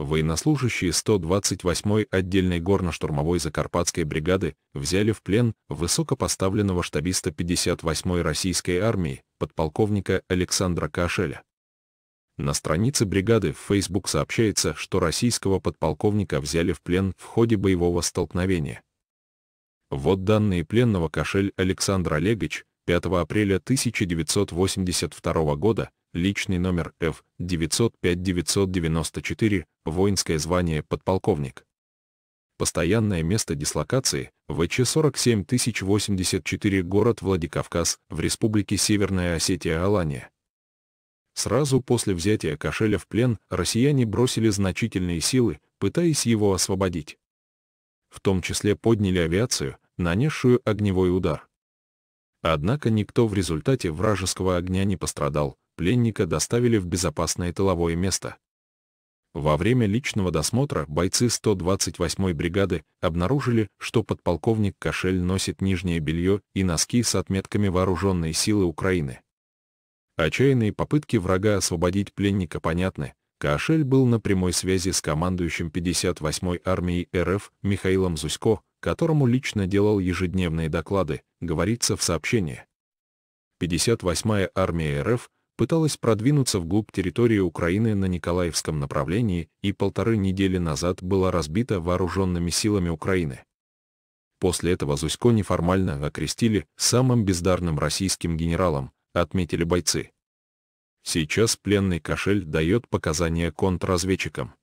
Военнослужащие 128-й отдельной горно-штурмовой Закарпатской бригады взяли в плен высокопоставленного штабиста 58-й российской армии, подполковника Александра Кашеля. На странице бригады в Facebook сообщается, что российского подполковника взяли в плен в ходе боевого столкновения. Вот данные пленного Кашель Александра Олегович 5 апреля 1982 года личный номер F-905-994, воинское звание подполковник. Постоянное место дислокации ВЧ-47084 город Владикавказ в Республике Северная Осетия-Алания. Сразу после взятия кошеля в плен россияне бросили значительные силы, пытаясь его освободить. В том числе подняли авиацию, нанесшую огневой удар. Однако никто в результате вражеского огня не пострадал, пленника доставили в безопасное тыловое место. Во время личного досмотра бойцы 128-й бригады обнаружили, что подполковник Кошель носит нижнее белье и носки с отметками вооруженной силы Украины. Отчаянные попытки врага освободить пленника понятны. Кошель был на прямой связи с командующим 58-й армией РФ Михаилом Зусько, которому лично делал ежедневные доклады, говорится в сообщении. 58-я армия РФ пыталась продвинуться вглубь территории Украины на Николаевском направлении и полторы недели назад была разбита вооруженными силами Украины. После этого Зусько неформально окрестили самым бездарным российским генералом, отметили бойцы. Сейчас пленный кошель дает показания контрразведчикам.